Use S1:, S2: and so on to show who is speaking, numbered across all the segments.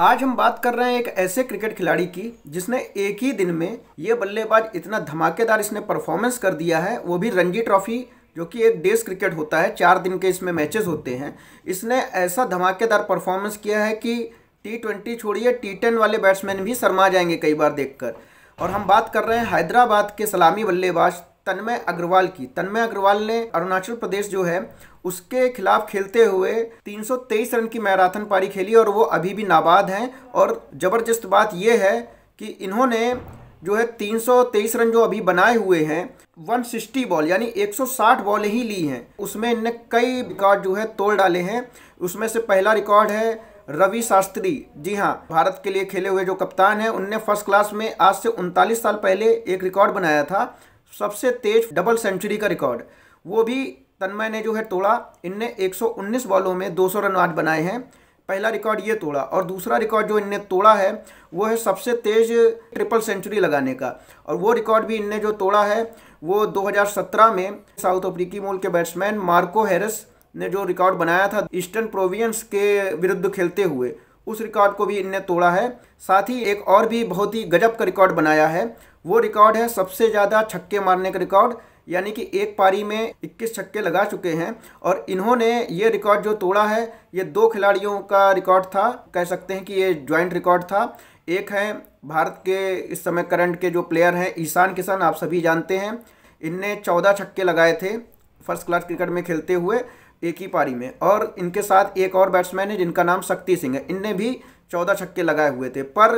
S1: आज हम बात कर रहे हैं एक ऐसे क्रिकेट खिलाड़ी की जिसने एक ही दिन में ये बल्लेबाज इतना धमाकेदार इसने परफॉर्मेंस कर दिया है वो भी रणजी ट्रॉफी जो कि एक डेज क्रिकेट होता है चार दिन के इसमें मैचेस होते हैं इसने ऐसा धमाकेदार परफॉर्मेंस किया है कि टी ट्वेंटी छोड़िए टी टेन वाले बैट्समैन भी शर्मा जाएंगे कई बार देखकर और हम बात कर रहे हैं हैदराबाद के सलामी बल्लेबाज तन्मय अग्रवाल की तन्मय अग्रवाल ने अरुणाचल प्रदेश जो है उसके खिलाफ खेलते हुए 323 रन की मैराथन पारी खेली और वो अभी भी नाबाद हैं और ज़बरदस्त बात यह है कि इन्होंने जो है 323 रन जो अभी बनाए हुए हैं 160 बॉल यानी 160 बॉल ही ली हैं उसमें इनने कई रिकॉर्ड जो है तोड़ डाले हैं उसमें से पहला रिकॉर्ड है रवि शास्त्री जी हाँ भारत के लिए खेले हुए जो कप्तान हैं उनने फर्स्ट क्लास में आज से उनतालीस साल पहले एक रिकॉर्ड बनाया था सबसे तेज डबल सेंचुरी का रिकॉर्ड वो भी तन्मय ने जो है तोड़ा इनने 119 बॉलों में 200 रन आज बनाए हैं पहला रिकॉर्ड ये तोड़ा और दूसरा रिकॉर्ड जो इनने तोड़ा है वो है सबसे तेज़ ट्रिपल सेंचुरी लगाने का और वो रिकॉर्ड भी इनने जो तोड़ा है वो 2017 में साउथ अफ्रीकी मूल के बैट्समैन मार्को हैरिस ने जो रिकॉर्ड बनाया था ईस्टर्न प्रोविंस के विरुद्ध खेलते हुए उस रिकॉर्ड को भी इनने तोड़ा है साथ ही एक और भी बहुत ही गजब का रिकॉर्ड बनाया है वो रिकॉर्ड है सबसे ज़्यादा छक्के मारने का रिकॉर्ड यानी कि एक पारी में 21 छक्के लगा चुके हैं और इन्होंने ये रिकॉर्ड जो तोड़ा है ये दो खिलाड़ियों का रिकॉर्ड था कह सकते हैं कि ये ज्वाइंट रिकॉर्ड था एक है भारत के इस समय करंट के जो प्लेयर हैं ईशान किशन आप सभी जानते हैं इनने चौदह छक्के लगाए थे फर्स्ट क्लास क्रिकेट में खेलते हुए एक ही पारी में और इनके साथ एक और बैट्समैन है जिनका नाम शक्ति सिंह है इनने भी चौदह छक्के लगाए हुए थे पर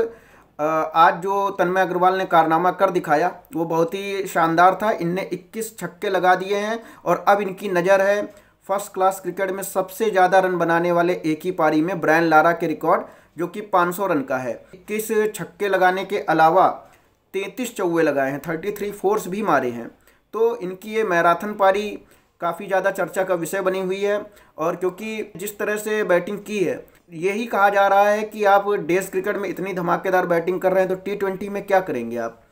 S1: आज जो तन्मय अग्रवाल ने कारनामा कर दिखाया वो बहुत ही शानदार था इनने 21 छक्के लगा दिए हैं और अब इनकी नज़र है फर्स्ट क्लास क्रिकेट में सबसे ज़्यादा रन बनाने वाले एक ही पारी में ब्रायन लारा के रिकॉर्ड जो कि 500 रन का है इक्कीस छक्के लगाने के अलावा तैंतीस चौवे लगाए हैं थर्टी थ्री फोर्स भी मारे हैं तो इनकी ये मैराथन पारी काफ़ी ज़्यादा चर्चा का विषय बनी हुई है और क्योंकि जिस तरह से बैटिंग की है यही कहा जा रहा है कि आप डेस्ट क्रिकेट में इतनी धमाकेदार बैटिंग कर रहे हैं तो टी ट्वेंटी में क्या करेंगे आप